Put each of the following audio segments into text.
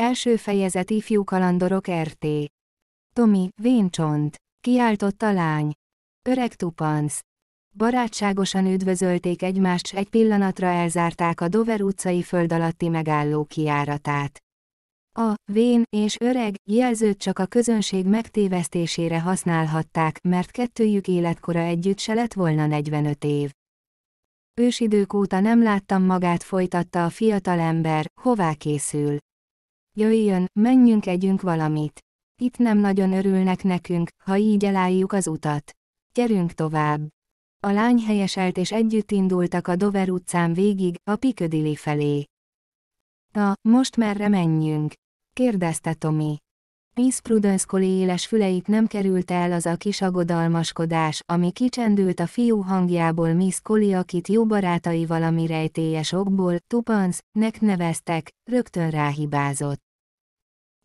Első fejezet ifjú kalandorok RT. Tomi, véncsont. Kiáltott a lány. Öreg tupansz. Barátságosan üdvözölték egymást, s egy pillanatra elzárták a Dover utcai föld alatti megálló kiáratát. A vén és öreg jelzőt csak a közönség megtévesztésére használhatták, mert kettőjük életkora együtt se lett volna 45 év. Ősidők óta nem láttam magát folytatta a fiatal ember. hová készül. Jöjjön, menjünk együnk valamit. Itt nem nagyon örülnek nekünk, ha így elálljuk az utat. Gyerünk tovább. A lány helyeselt és együtt indultak a Dover utcán végig, a Piködili felé. Na, most merre menjünk? kérdezte Tomi. Miss Prudence Colé éles füleit nem került el az a kis agodalmaskodás, ami kicsendült a fiú hangjából Miss Collie, akit jó barátai valami rejtélyes okból, Tupans, nek neveztek, rögtön ráhibázott.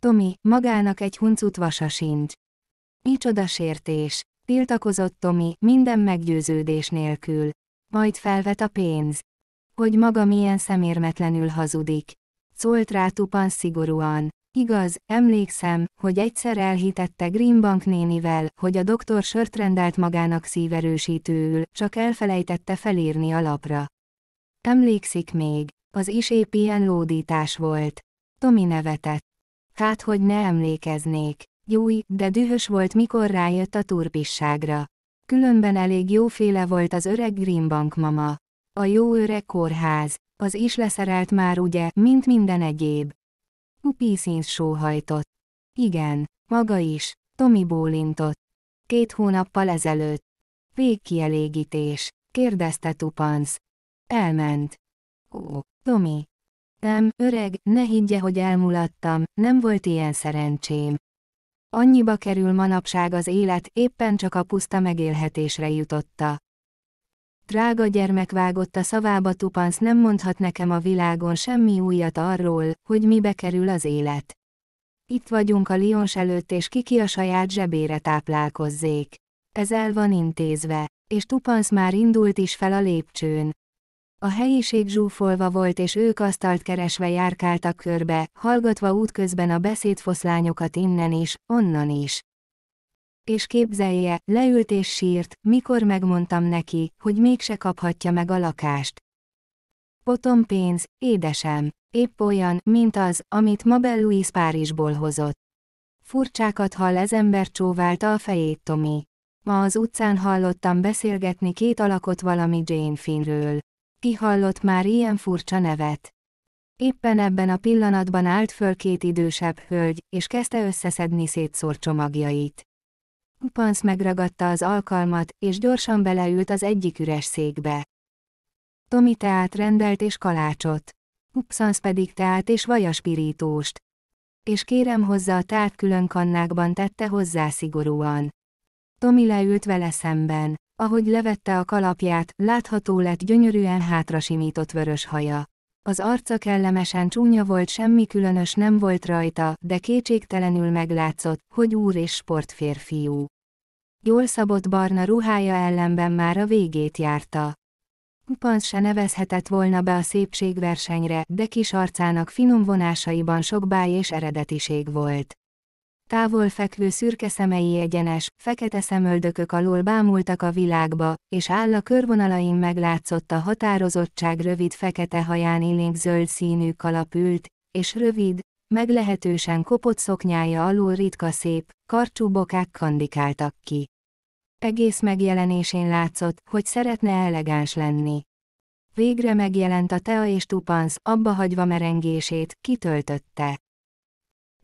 Tomi, magának egy huncut vasa sincs. Micsoda sértés, tiltakozott Tomi, minden meggyőződés nélkül. Majd felvet a pénz. Hogy maga milyen szemérmetlenül hazudik. Szólt rá Tupan szigorúan. Igaz, emlékszem, hogy egyszer elhitette Greenbank nénivel, hogy a doktor sört rendelt magának szíverősítőül, csak elfelejtette felírni a lapra. Emlékszik még, az is épp ilyen lódítás volt. Tomi nevetett. Hát hogy ne emlékeznék. Júj, de dühös volt mikor rájött a turpisságra. Különben elég jóféle volt az öreg Greenbank mama. A jó öreg kórház, az is leszerelt már ugye, mint minden egyéb. Upi színsz sóhajtott. Igen, maga is, Tomi bólintott. Két hónappal ezelőtt. Végkielégítés, kérdezte Tupansz. Elment. Ó, Tomi, nem, öreg, ne higgye, hogy elmulattam, nem volt ilyen szerencsém. Annyiba kerül manapság az élet, éppen csak a puszta megélhetésre jutotta. Drága gyermek a szavába tupansz nem mondhat nekem a világon semmi újat arról, hogy mibe kerül az élet. Itt vagyunk a Lions előtt és kiki a saját zsebére táplálkozzék. Ez el van intézve, és Tupansz már indult is fel a lépcsőn. A helyiség zsúfolva volt és ők asztalt keresve járkáltak körbe, hallgatva útközben a beszédfoszlányokat innen is, onnan is. És képzelje, leült és sírt, mikor megmondtam neki, hogy mégse kaphatja meg a lakást. Potom pénz, édesem, épp olyan, mint az, amit Mabel Louis Párizsból hozott. Furcsákat hall ez ember csóválta a fejét Tomi. Ma az utcán hallottam beszélgetni két alakot valami Jane Finnről. Ki hallott már ilyen furcsa nevet? Éppen ebben a pillanatban állt föl két idősebb hölgy, és kezdte összeszedni szétszór csomagjait. Pans megragadta az alkalmat, és gyorsan beleült az egyik üres székbe. Tomi teát rendelt és kalácsot. Upszansz pedig teát és vajaspirítóst. És kérem hozzá a tárt külön kannákban tette hozzá szigorúan. Tomi leült vele szemben. Ahogy levette a kalapját, látható lett gyönyörűen hátra simított vörös haja. Az arca kellemesen csúnya volt, semmi különös nem volt rajta, de kétségtelenül meglátszott, hogy úr és sportférfiú. Jól szabott barna ruhája ellenben már a végét járta. Pansz se nevezhetett volna be a szépségversenyre, de kis arcának finom vonásaiban sok báj és eredetiség volt távol fekvő szürke szemei egyenes, fekete szemöldökök alól bámultak a világba, és álla körvonalain meglátszott a határozottság rövid fekete haján élénk zöld színű kalapült, és rövid, meglehetősen kopott szoknyája alól ritka szép, karcsú bokák kandikáltak ki. Egész megjelenésén látszott, hogy szeretne elegáns lenni. Végre megjelent a Tea és Tupansz, abba hagyva merengését, kitöltötte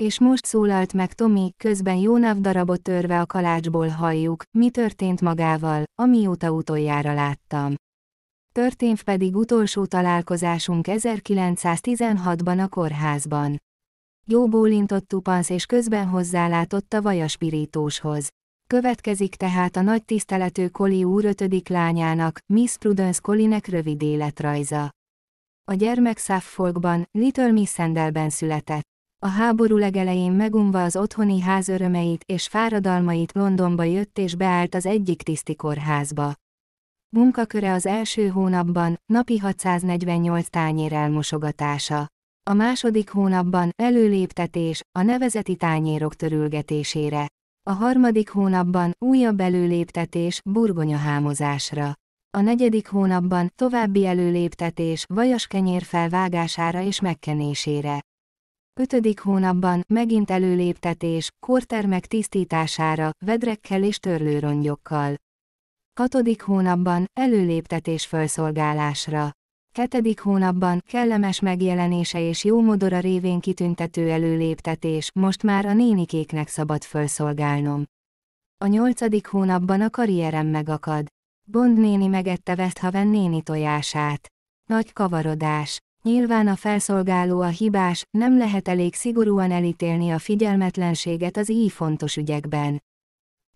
és most szólalt meg Tomi, közben Jónav darabot törve a kalácsból halljuk, mi történt magával, amióta utoljára láttam. Történt pedig utolsó találkozásunk 1916-ban a kórházban. Jó bólintott Tupansz és közben hozzálátott a vajaspirítóshoz. Következik tehát a nagy tisztelető Koli úr ötödik lányának, Miss Prudence Colinek rövid életrajza. A gyermek Suffolkban, Little Miss Sandelben született. A háború legelején megunva az otthoni ház örömeit és fáradalmait Londonba jött és beállt az egyik tiszti kórházba. Munkaköre az első hónapban, napi 648 tányér elmosogatása. A második hónapban előléptetés, a nevezeti tányérok törülgetésére. A harmadik hónapban újabb előléptetés, burgonyahámozásra. A negyedik hónapban további előléptetés, vajas kenyér felvágására és megkenésére. Ötödik hónapban, megint előléptetés, kortermek tisztítására, vedrekkel és törlőrongyokkal. Hatodik hónapban, előléptetés felszolgálásra. Hetedik hónapban, kellemes megjelenése és jó modora révén kitüntető előléptetés, most már a nénikéknek szabad felszolgálnom. A nyolcadik hónapban a karrierem megakad. Bond néni megette Westhaven néni tojását. Nagy kavarodás. Nyilván a felszolgáló a hibás, nem lehet elég szigorúan elítélni a figyelmetlenséget az így fontos ügyekben.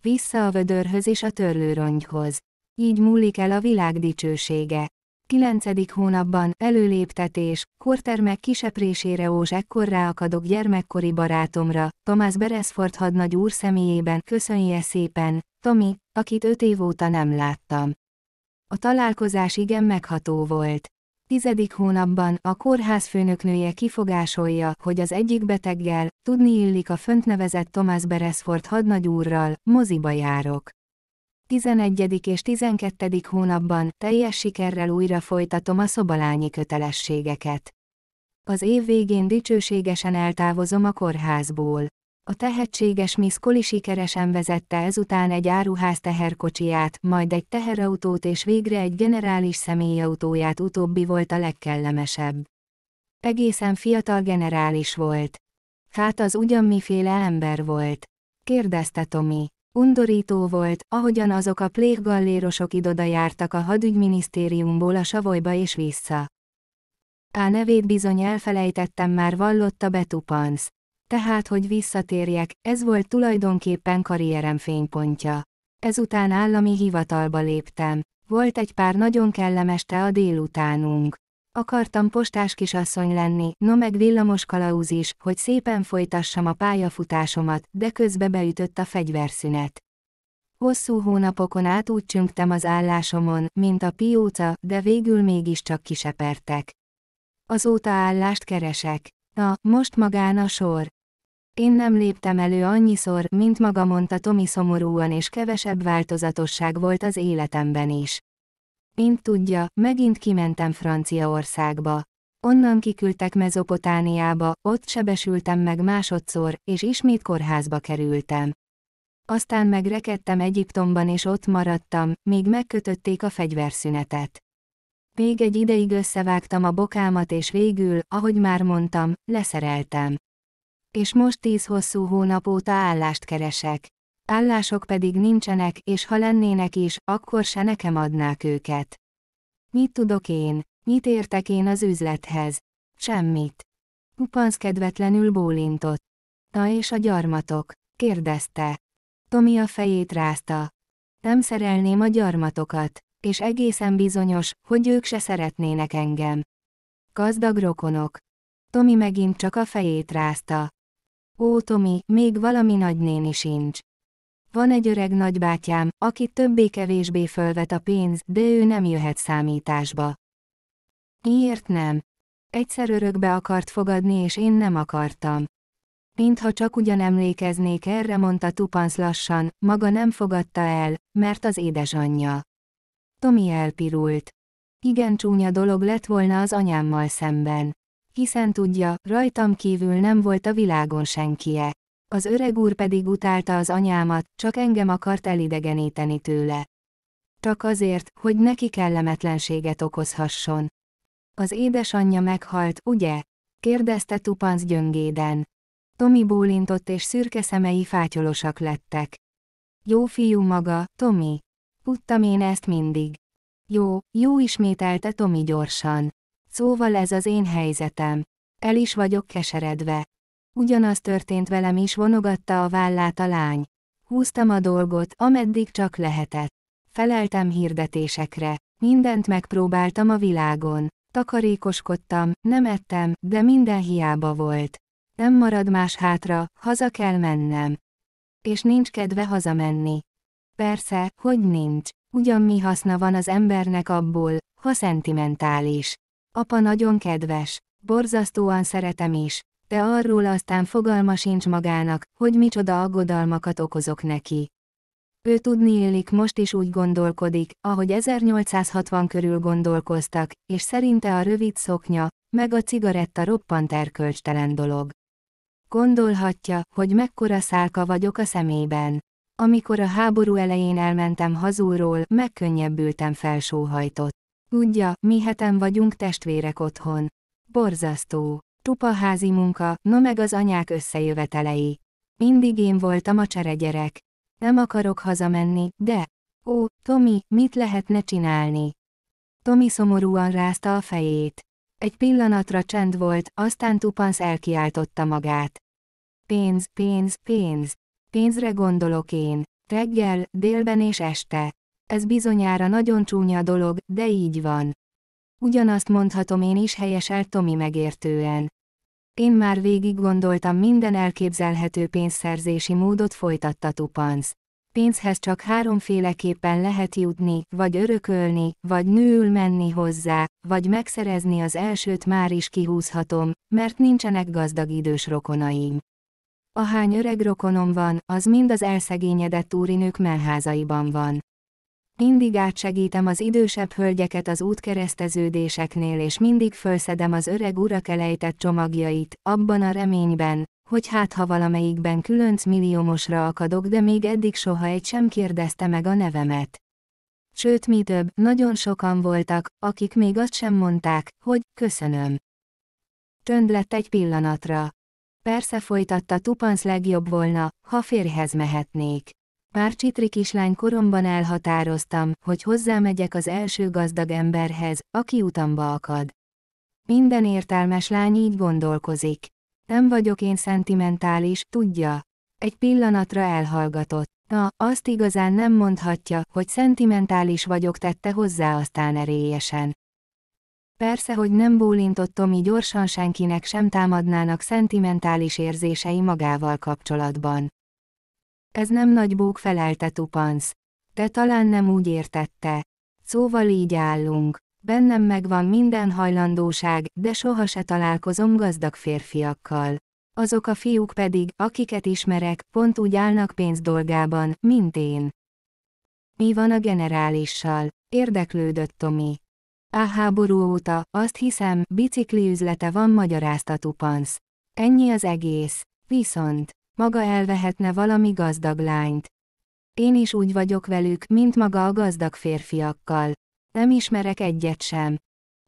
Vissza a vödörhöz és a törlőrongyhoz. Így múlik el a világ dicsősége. 9. hónapban, előléptetés, kortermek kiseprésére ós ekkor ráakadok gyermekkori barátomra, Tomás Beresford hadnagy úr személyében köszönje szépen, Tomi, akit öt év óta nem láttam. A találkozás igen megható volt. Tizedik hónapban a kórház főnöknője kifogásolja, hogy az egyik beteggel, tudni illik a fönt nevezett Thomas Beresford hadnagyúrral, moziba járok. 11. és 12. hónapban teljes sikerrel újra folytatom a szobalányi kötelességeket. Az év végén dicsőségesen eltávozom a kórházból. A tehetséges Miss Koli sikeresen vezette ezután egy áruház teherkocsiját, majd egy teherautót és végre egy generális személyautóját utóbbi volt a legkellemesebb. Egészen fiatal generális volt. Hát az ugyan miféle ember volt? kérdezte Tomi. Undorító volt, ahogyan azok a pléggallérosok idoda jártak a hadügyminisztériumból a Savoyba és vissza. A nevét bizony elfelejtettem már vallotta betupansz tehát hogy visszatérjek, ez volt tulajdonképpen karrierem fénypontja. Ezután állami hivatalba léptem. Volt egy pár nagyon kellemes te a délutánunk. Akartam postás kisasszony lenni, no meg villamos kalauz is, hogy szépen folytassam a pályafutásomat, de közbe beütött a fegyverszünet. Hosszú hónapokon át úgy csüngtem az állásomon, mint a pióca, de végül mégiscsak kisepertek. Azóta állást keresek. Na, most magán a sor. Én nem léptem elő annyiszor, mint maga mondta Tomi szomorúan és kevesebb változatosság volt az életemben is. Mint tudja, megint kimentem Franciaországba. Onnan kiküldtek Mezopotániába, ott sebesültem meg másodszor, és ismét kórházba kerültem. Aztán megrekedtem Egyiptomban és ott maradtam, még megkötötték a fegyverszünetet. Még egy ideig összevágtam a bokámat és végül, ahogy már mondtam, leszereltem és most tíz hosszú hónap óta állást keresek. Állások pedig nincsenek, és ha lennének is, akkor se nekem adnák őket. Mit tudok én? Mit értek én az üzlethez? Semmit. Kupansz kedvetlenül bólintott. Na és a gyarmatok? kérdezte. Tomi a fejét rázta. Nem szerelném a gyarmatokat, és egészen bizonyos, hogy ők se szeretnének engem. Gazdag rokonok. Tomi megint csak a fejét rázta. Ó, Tomi, még valami nagynéni sincs. Van egy öreg nagybátyám, aki többé-kevésbé fölvet a pénz, de ő nem jöhet számításba. Miért nem? Egyszer örökbe akart fogadni és én nem akartam. Mintha csak ugyan emlékeznék erre mondta Tupansz lassan, maga nem fogadta el, mert az édesanyja. Tomi elpirult. Igen csúnya dolog lett volna az anyámmal szemben. Hiszen tudja, rajtam kívül nem volt a világon senkie. Az öreg úr pedig utálta az anyámat, csak engem akart elidegeníteni tőle. Csak azért, hogy neki kellemetlenséget okozhasson. Az édesanyja meghalt, ugye? kérdezte Tupanc gyöngéden. Tomi bólintott és szürke szemei fátyolosak lettek. Jó fiú maga, Tomi. Tudtam én ezt mindig. Jó, jó ismételte Tomi gyorsan. Szóval ez az én helyzetem. El is vagyok keseredve. Ugyanaz történt velem is vonogatta a vállát a lány. Húztam a dolgot, ameddig csak lehetett. Feleltem hirdetésekre. Mindent megpróbáltam a világon. Takarékoskodtam, nem ettem, de minden hiába volt. Nem marad más hátra, haza kell mennem. És nincs kedve hazamenni. Persze, hogy nincs. Ugyan mi haszna van az embernek abból, ha szentimentális. Apa nagyon kedves. Borzasztóan szeretem is. De arról aztán fogalma sincs magának, hogy micsoda aggodalmakat okozok neki. Ő tudni élik most is úgy gondolkodik, ahogy 1860 körül gondolkoztak, és szerinte a rövid szoknya, meg a cigaretta roppant erkölcstelen dolog. Gondolhatja, hogy mekkora szálka vagyok a szemében. Amikor a háború elején elmentem hazulról, megkönnyebbültem felsóhajtott. Tudja, mi heten vagyunk testvérek otthon. Borzasztó. Tupa házi munka, no meg az anyák összejövetelei. Mindig én voltam a cseregyerek. Nem akarok hazamenni, de... Ó, Tomi, mit lehetne csinálni? Tomi szomorúan rázta a fejét. Egy pillanatra csend volt, aztán Tupansz elkiáltotta magát. Pénz, pénz, pénz. Pénzre gondolok én. Reggel, délben és este ez bizonyára nagyon csúnya dolog, de így van. Ugyanazt mondhatom én is helyeselt Tomi megértően. Én már végig gondoltam minden elképzelhető pénzszerzési módot folytatta Tupansz. Pénzhez csak háromféleképpen lehet jutni, vagy örökölni, vagy nőül menni hozzá, vagy megszerezni az elsőt már is kihúzhatom, mert nincsenek gazdag idős rokonaim. Ahány öreg rokonom van, az mind az elszegényedett úrinők melházaiban van mindig átsegítem az idősebb hölgyeket az útkereszteződéseknél és mindig fölszedem az öreg urak elejtett csomagjait, abban a reményben, hogy hát ha valamelyikben különc milliómosra akadok, de még eddig soha egy sem kérdezte meg a nevemet. Sőt, mi több, nagyon sokan voltak, akik még azt sem mondták, hogy köszönöm. Tönd lett egy pillanatra. Persze folytatta Tupansz legjobb volna, ha férjhez mehetnék. Pár csitri kislány koromban elhatároztam, hogy hozzámegyek az első gazdag emberhez, aki utamba akad. Minden értelmes lány így gondolkozik. Nem vagyok én szentimentális, tudja. Egy pillanatra elhallgatott. Na, azt igazán nem mondhatja, hogy szentimentális vagyok tette hozzá aztán erélyesen. Persze, hogy nem bólintottom így gyorsan senkinek sem támadnának szentimentális érzései magával kapcsolatban. Ez nem nagy bók felelte Tupansz. Te talán nem úgy értette. Szóval így állunk. Bennem megvan minden hajlandóság, de soha se találkozom gazdag férfiakkal. Azok a fiúk pedig, akiket ismerek, pont úgy állnak pénz dolgában, mint én. Mi van a generálissal? Érdeklődött Tomi. A háború óta, azt hiszem, bicikli üzlete van magyaráztatú pansz. Ennyi az egész. Viszont maga elvehetne valami gazdag lányt. Én is úgy vagyok velük, mint maga a gazdag férfiakkal. Nem ismerek egyet sem.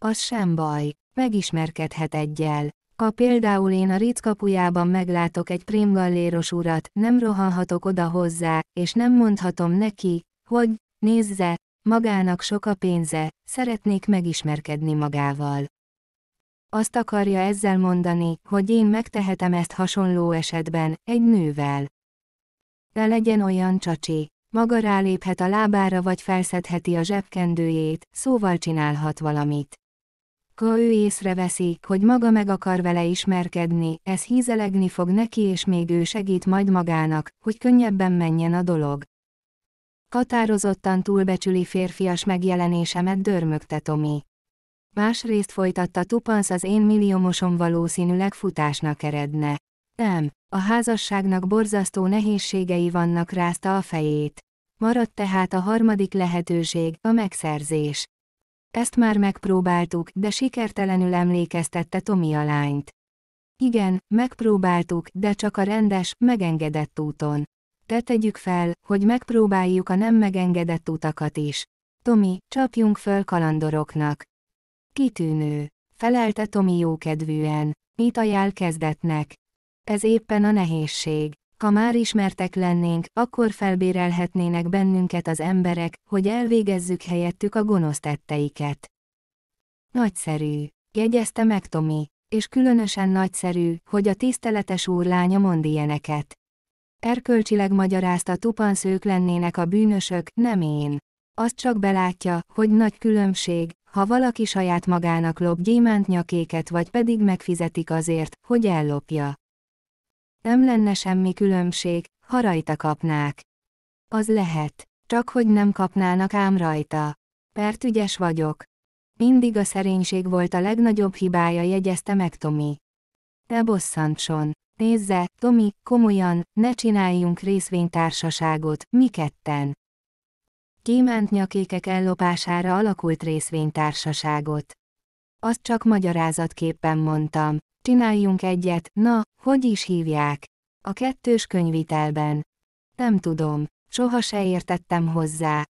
Az sem baj, megismerkedhet egyel. Ha például én a ritkapujában kapujában meglátok egy prémgalléros urat, nem rohanhatok oda hozzá, és nem mondhatom neki, hogy, nézze, magának sok a pénze, szeretnék megismerkedni magával. Azt akarja ezzel mondani, hogy én megtehetem ezt hasonló esetben, egy nővel. De legyen olyan csacsi. Maga ráléphet a lábára vagy felszedheti a zsebkendőjét, szóval csinálhat valamit. Ha ő észreveszi, hogy maga meg akar vele ismerkedni, ez hízelegni fog neki és még ő segít majd magának, hogy könnyebben menjen a dolog. Határozottan túlbecsüli férfias megjelenésemet dörmögte Tomi. Másrészt folytatta Tupansz az én milliómosom valószínűleg futásnak eredne. Nem, a házasságnak borzasztó nehézségei vannak rázta a fejét. Maradt tehát a harmadik lehetőség, a megszerzés. Ezt már megpróbáltuk, de sikertelenül emlékeztette Tomi a lányt. Igen, megpróbáltuk, de csak a rendes, megengedett úton. Te tegyük fel, hogy megpróbáljuk a nem megengedett utakat is. Tomi, csapjunk föl kalandoroknak. Kitűnő, felelte Tomi jókedvűen, mit ajánl kezdetnek. Ez éppen a nehézség. Ha már ismertek lennénk, akkor felbérelhetnének bennünket az emberek, hogy elvégezzük helyettük a gonosz tetteiket. Nagyszerű, jegyezte meg Tomi, és különösen nagyszerű, hogy a tiszteletes úr lánya mond ilyeneket. Erkölcsileg magyarázta tupanszők lennének a bűnösök, nem én. Azt csak belátja, hogy nagy különbség, ha valaki saját magának lop gyémánt nyakéket vagy pedig megfizetik azért, hogy ellopja. Nem lenne semmi különbség, ha rajta kapnák. Az lehet. Csak hogy nem kapnának ám rajta. Pert ügyes vagyok. Mindig a szerénység volt a legnagyobb hibája, jegyezte meg Tomi. Te bosszantson. Nézze, Tomi, komolyan, ne csináljunk részvénytársaságot, mi ketten. Gyémánt nyakékek ellopására alakult részvénytársaságot. Azt csak magyarázatképpen mondtam. Csináljunk egyet, na, hogy is hívják? A kettős könyvitelben. Nem tudom, soha se értettem hozzá.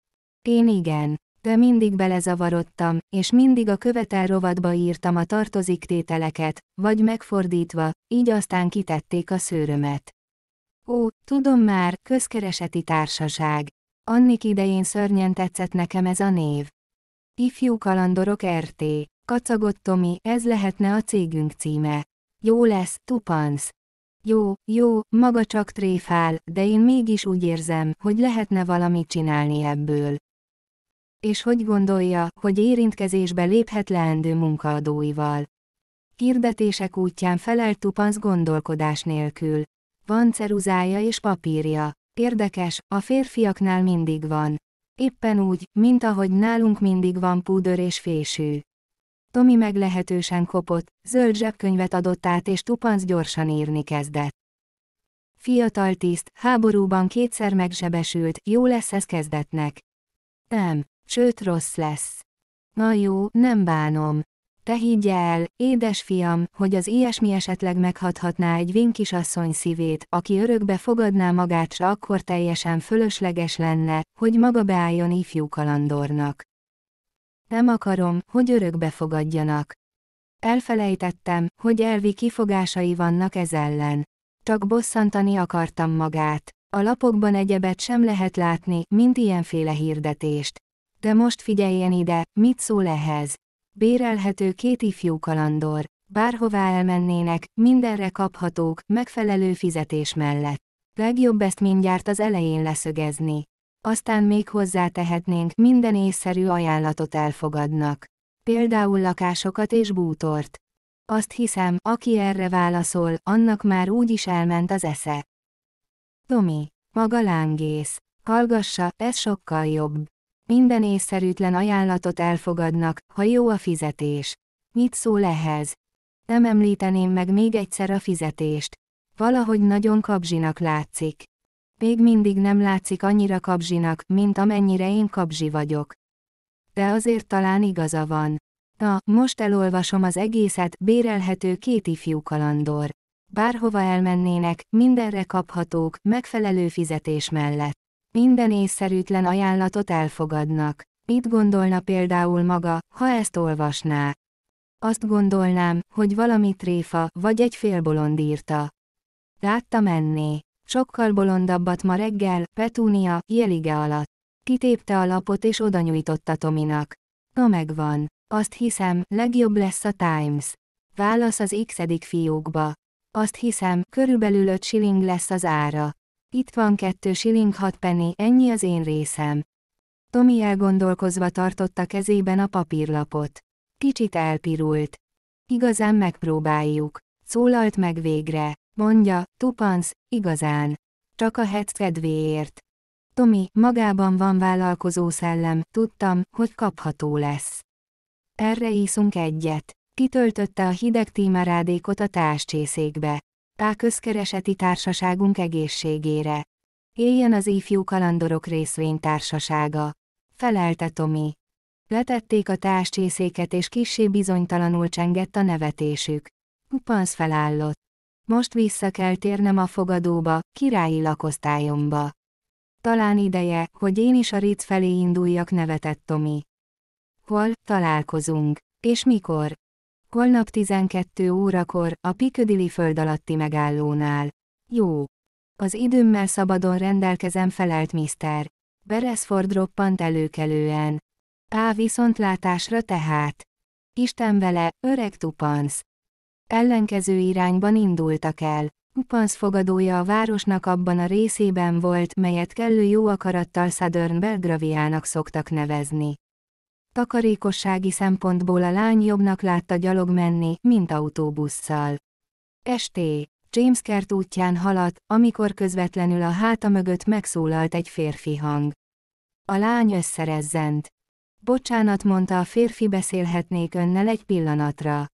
Én igen, de mindig belezavarodtam, és mindig a követel rovatba írtam a tartozik tételeket, vagy megfordítva, így aztán kitették a szőrömet. Ó, tudom már, közkereseti társaság. Annik idején szörnyen tetszett nekem ez a név. Ifjú kalandorok RT. Kacagott Tomi, ez lehetne a cégünk címe. Jó lesz, tupansz. Jó, jó, maga csak tréfál, de én mégis úgy érzem, hogy lehetne valamit csinálni ebből. És hogy gondolja, hogy érintkezésbe léphet leendő munkaadóival? Hirdetések útján felelt Tupansz gondolkodás nélkül. Van ceruzája és papírja. Érdekes, a férfiaknál mindig van. Éppen úgy, mint ahogy nálunk mindig van púdör és fésű. Tomi meglehetősen kopott, zöld zsebkönyvet adott át és tupanc gyorsan írni kezdett. Fiatal tiszt, háborúban kétszer megsebesült. jó lesz ez kezdetnek. Nem, sőt rossz lesz. Na jó, nem bánom. Te higgj el, édes fiam, hogy az ilyesmi esetleg meghathatná egy vén kisasszony szívét, aki örökbe fogadná magát, s akkor teljesen fölösleges lenne, hogy maga beálljon ifjú kalandornak. Nem akarom, hogy örökbe fogadjanak. Elfelejtettem, hogy elvi kifogásai vannak ez ellen. Csak bosszantani akartam magát. A lapokban egyebet sem lehet látni, mint ilyenféle hirdetést. De most figyeljen ide, mit szól ehhez. Bérelhető két ifjú kalandor, bárhová elmennének, mindenre kaphatók, megfelelő fizetés mellett. Legjobb ezt mindjárt az elején leszögezni. Aztán még hozzátehetnénk, minden észszerű ajánlatot elfogadnak. Például lakásokat és bútort. Azt hiszem, aki erre válaszol, annak már úgy is elment az esze. Tomi. Maga lángész. Hallgassa, ez sokkal jobb. Minden észszerűtlen ajánlatot elfogadnak, ha jó a fizetés. Mit szól ehhez? Nem említeném meg még egyszer a fizetést. Valahogy nagyon kabzsinak látszik. Még mindig nem látszik annyira kabzsinak, mint amennyire én kabzsi vagyok. De azért talán igaza van. Na, most elolvasom az egészet, bérelhető két ifjú kalandor. Bárhova elmennének, mindenre kaphatók, megfelelő fizetés mellett minden észszerűtlen ajánlatot elfogadnak. Mit gondolna például maga, ha ezt olvasná? Azt gondolnám, hogy valami tréfa, vagy egy félbolond írta. Látta menni, Sokkal bolondabbat ma reggel, Petúnia, jelige alatt. Kitépte a lapot és odanyújtotta Tominak. Na megvan. Azt hiszem, legjobb lesz a Times. Válasz az x fiókba. Azt hiszem, körülbelül 5 shilling lesz az ára. Itt van kettő siling hat penny, ennyi az én részem. Tomi elgondolkozva tartotta kezében a papírlapot. Kicsit elpirult. Igazán megpróbáljuk. Szólalt meg végre. Mondja, tupansz, igazán. Csak a hetsz kedvéért. Tomi, magában van vállalkozó szellem, tudtam, hogy kapható lesz. Erre iszunk egyet. Kitöltötte a hideg tímerádékot a társcsészékbe tá közkereseti társaságunk egészségére. Éljen az ifjú kalandorok részvénytársasága. Felelte Tomi. Letették a társcsészéket és kissé bizonytalanul csengett a nevetésük. Pansz felállott. Most vissza kell térnem a fogadóba, királyi lakosztályomba. Talán ideje, hogy én is a ric felé induljak nevetett Tomi. Hol találkozunk? És mikor? Holnap 12 órakor, a Piködili föld alatti megállónál. Jó. Az időmmel szabadon rendelkezem felelt Mr. Beresford roppant előkelően. Á viszontlátásra tehát. Isten vele, öreg Tupansz. Ellenkező irányban indultak el. Tupansz fogadója a városnak abban a részében volt, melyet kellő jó akarattal Southern Belgraviának szoktak nevezni. Takarékossági szempontból a lány jobbnak látta gyalog menni, mint autóbusszal. Esté, James Kert útján haladt, amikor közvetlenül a háta mögött megszólalt egy férfi hang. A lány összerezzent. Bocsánat mondta a férfi beszélhetnék önnel egy pillanatra.